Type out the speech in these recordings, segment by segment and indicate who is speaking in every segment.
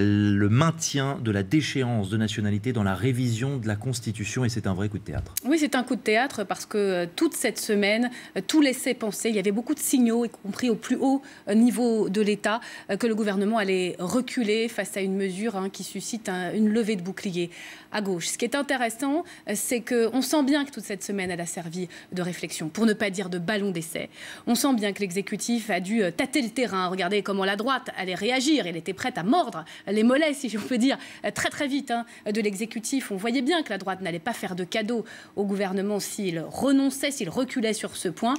Speaker 1: le maintien de la déchéance de nationalité dans la révision de la Constitution. Et c'est un vrai coup de théâtre. Oui, c'est un coup de théâtre parce que euh, toute cette semaine, euh, tout laissait penser, il y avait beaucoup de signaux, y compris au plus haut euh, niveau de l'État, que le gouvernement allait reculer face à une mesure hein, qui suscite une levée de bouclier à gauche. Ce qui est intéressant, c'est qu'on sent bien que toute cette semaine, elle a servi de réflexion, pour ne pas dire de ballon d'essai. On sent bien que l'exécutif a dû tâter le terrain, regarder comment la droite allait réagir. Elle était prête à mordre euh, les mollets, si on peut dire, euh, très très vite hein, de l'exécutif. On voyait bien que la droite n'allait pas faire de cadeau au gouvernement s'il renonçait, s'il reculait sur ce point.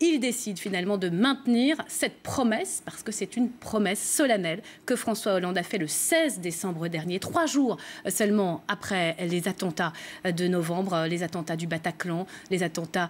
Speaker 1: Il décide finalement de maintenir cette promesse, parce que c'est une promesse solennelle que François Hollande a fait le 16 décembre dernier, trois jours seulement après les attentats de novembre, euh, les attentats du Bataclan, les attentats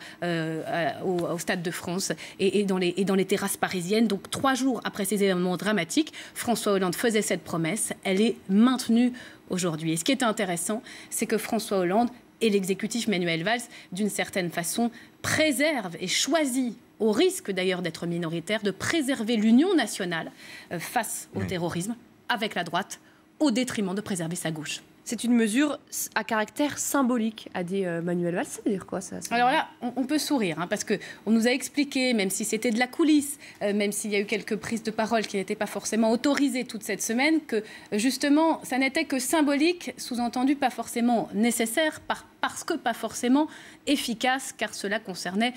Speaker 1: au, Stade de France et, dans les, et dans les terrasses parisiennes. Donc trois jours après ces événements dramatiques, François Hollande faisait cette promesse elle est maintenue aujourd'hui. Et ce qui est intéressant, c'est que François Hollande et l'exécutif Manuel Valls, d'une certaine façon, préservent et choisissent, au risque d'ailleurs d'être minoritaire, de préserver l'union nationale euh, face au terrorisme avec la droite au détriment de préserver sa gauche. C'est une mesure à caractère symbolique, a dit euh, Manuel Valls. Ça dire quoi ça, Alors là, on, peut sourire, hein, parce qu'on nous a expliqué, même si c'était de la coulisse, euh, même s'il y a eu quelques prises de parole qui n'étaient pas forcément autorisées toute cette semaine, que euh, justement, ça n'était que symbolique, sous-entendu pas forcément nécessaire, parce que pas forcément efficace, car cela concernait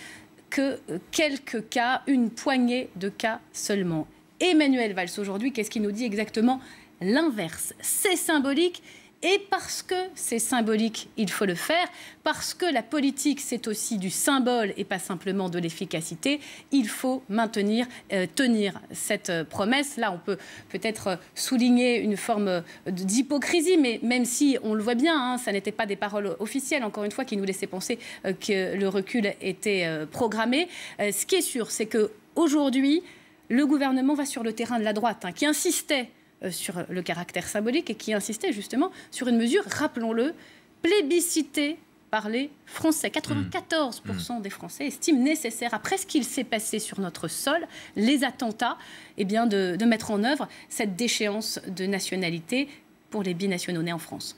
Speaker 1: que quelques cas, une poignée de cas seulement. Emmanuel Valls, aujourd'hui, qu'est-ce qu'il nous dit exactement l'inverse. C'est symbolique et parce que c'est symbolique, il faut le faire. Parce que la politique, c'est aussi du symbole et pas simplement de l'efficacité. Il faut maintenir, euh, tenir cette euh, promesse. Là, on peut peut-être euh, souligner une forme d'hypocrisie, mais même si on le voit bien, hein, ça n'était pas des paroles officielles, encore une fois, qui nous laissaient penser que le recul était programmé. ce qui est sûr, c'est que aujourd'hui, le gouvernement va sur le terrain de la droite, hein, qui insistait euh, sur euh, le caractère symbolique et qui insistait justement sur une mesure, rappelons-le, plébiscitée par les Français. 94% mmh. des Français estiment nécessaire, après ce qu'il s'est passé sur notre sol, les attentats, eh bien de mettre en œuvre cette déchéance de nationalité pour les binationaux nés en France.